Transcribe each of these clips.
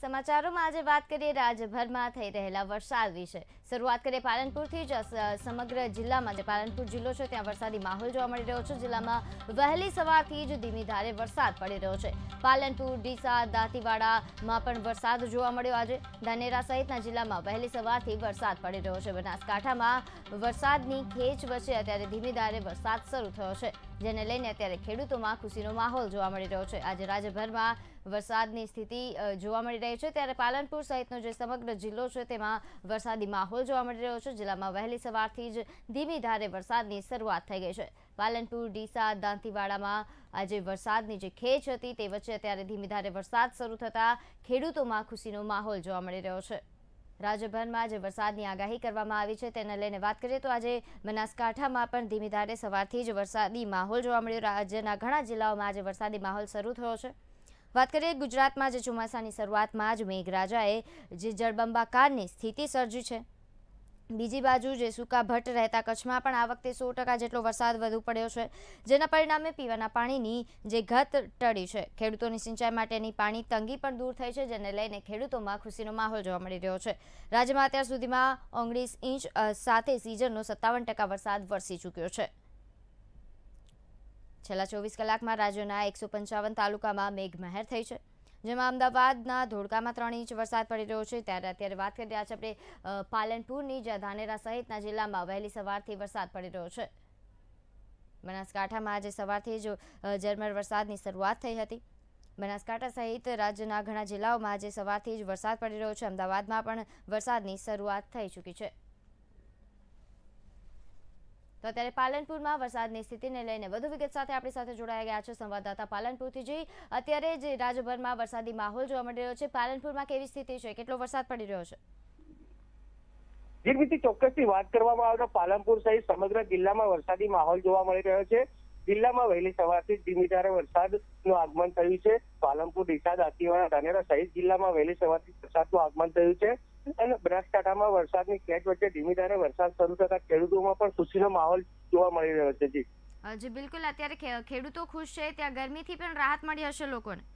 સમાચારોમાં આજે વાત કરીએ રાજ્યભરમાં થઈ રહેલા વરસાદ વિશે શરૂઆત કરીએ પાલનપુરથી જ સમગ્ર જિલ્લામાં જે પાલનપુર જિલ્લો છે ત્યાં વરસાદી માહોલ જોવા મળી રહ્યો છે જિલ્લામાં વહેલી સવારથી જ ધીમી ધારે વરસાદ પડી રહ્યો છે પાલનપુર ડીસા દાંતીવાડામાં પણ વરસાદ જોવા મળ્યો આજે ધાનેરા સહિતના જિલ્લામાં વહેલી સવારથી વરસાદ પડી રહ્યો છે બનાસકાંઠામાં વરસાદની ખેંચ વચ્ચે અત્યારે ધીમી ધારે વરસાદ શરૂ થયો છે જેને લઈને અત્યારે ખેડૂતોમાં ખુશીનો માહોલ જોવા મળી રહ્યો છે આજે રાજ્યભરમાં વરસાદની સ્થિતિ જોવા મળી રહી છે ત્યારે પાલનપુર સહિતનો જે સમગ્ર જિલ્લો છે તેમાં વરસાદી માહોલ જોવા મળી રહ્યો છે જિલ્લામાં વહેલી સવારથી જ ધીમી ધારે વરસાદની શરૂઆત થઈ ગઈ છે પાલનપુર ડીસા દાંતીવાડામાં આજે વરસાદની જે ખેંચ હતી તે વચ્ચે અત્યારે ધીમી ધારે વરસાદ શરૂ થતાં ખેડૂતોમાં ખુશીનો માહોલ જોવા મળી રહ્યો છે રાજ્યભરમાં આજે વરસાદની આગાહી કરવામાં આવી છે તેને લઈને વાત કરીએ તો આજે બનાસકાંઠામાં પણ ધીમી ધારે સવારથી જ વરસાદી માહોલ જોવા મળ્યો રાજ્યના ઘણા જિલ્લાઓમાં આજે વરસાદી માહોલ શરૂ થયો છે વાત કરીએ ગુજરાતમાં જે ચોમાસાની શરૂઆતમાં જ મેઘરાજાએ જે જળબંબાકારની સ્થિતિ સર્જી છે બીજી બાજુ જે સુકા ભટ્ટ રહેતા કચ્છમાં પણ આ વખતે સો ટકા જેટલો વરસાદ વધુ પડ્યો છે જેના પરિણામે પીવાના પાણીની જે ઘત ટળી છે ખેડૂતોની સિંચાઈ માટેની પાણી તંગી પણ દૂર થઈ છે જેને લઈને ખેડૂતોમાં ખુશીનો માહોલ જોવા મળી રહ્યો છે રાજ્યમાં અત્યાર સુધીમાં ઓગણીસ ઇંચ સાથે સિઝનનો સત્તાવન ટકા વરસાદ વરસી ચૂક્યો છે છેલ્લા ચોવીસ કલાકમાં રાજ્યના એકસો પંચાવન તાલુકામાં મેઘમહેર થઈ છે જેમાં અમદાવાદના ધોળકામાં ત્રણ ઇંચ વરસાદ પડી રહ્યો છે ત્યારે અત્યારે વાત કરી રહ્યા છે આપણે પાલનપુરની જ્યાં ધાનેરા સહિતના જિલ્લામાં વહેલી સવારથી વરસાદ પડી રહ્યો છે બનાસકાંઠામાં આજે સવારથી જ ઝરમર વરસાદની શરૂઆત થઈ હતી બનાસકાંઠા સહિત રાજ્યના ઘણા જિલ્લાઓમાં આજે સવારથી જ વરસાદ પડી રહ્યો છે અમદાવાદમાં પણ વરસાદની શરૂઆત થઈ ચૂકી છે તો અત્યારે પાલનપુરમાં વરસાદની સ્થિતિને લઈને વધુ વિગત સાથે આપણી સાથે જોડાયા ગયા છે સંવાદદાતા પાલનપુરથી જી અત્યારે જ રાજ્યભરમાં વરસાદી માહોલ જોવા મળી રહ્યો છે પાલનપુરમાં કેવી સ્થિતિ છે કેટલો વરસાદ પડી રહ્યો છે ચોક્કસ થી વાત કરવામાં આવે તો પાલનપુર સહિત સમગ્ર જિલ્લામાં વરસાદી માહોલ જોવા મળી રહ્યો છે જિલ્લામાં વહેલી સવારથી ધીમી વરસાદ નું આગમન થયું છે પાલનપુર ડીસા દાંતીવાડા ધાનેરા સહિત જિલ્લામાં વહેલી સવારથી વરસાદનું આગમન થયું છે અને બનાસકાંઠામાં વરસાદની ખેંચ વચ્ચે ધીમી ધારે વરસાદ શરૂ થતા ખેડૂતોમાં પણ ખુશીનો માહોલ જોવા મળી રહ્યો છે જી જી બિલકુલ અત્યારે ખેડૂતો ખુશ છે ત્યાં ગરમીથી પણ રાહત મળી હશે લોકોને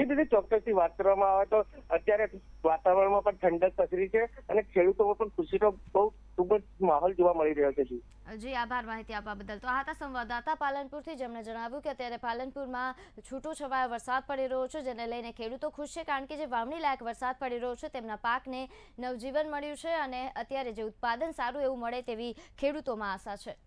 જી દીદી ચોક્કસથી વાત કરવામાં આવે તો અત્યારે વાતાવરણમાં પણ ઠંડક પસરી છે અને ખેડૂતોમાં પણ ખુશીનો બહુ ખૂબ જ માહોલ જોવા મળી રહ્યો છે જી જી આભાર માહિતી આપવા બદલ તો આ હતા સંવાદદાતા પાલનપુરથી જેમણે જણાવ્યું કે અત્યારે પાલનપુરમાં છૂટો છવાયો વરસાદ પડી રહ્યો છે જેને લઈને ખેડૂતો ખુશ છે કારણ કે જે વાવણી લાયક વરસાદ પડી રહ્યો છે તેમના પાકને નવજીવન મળ્યું છે અને અત્યારે જે ઉત્પાદન સારું એવું મળે તેવી ખેડૂતોમાં આશા છે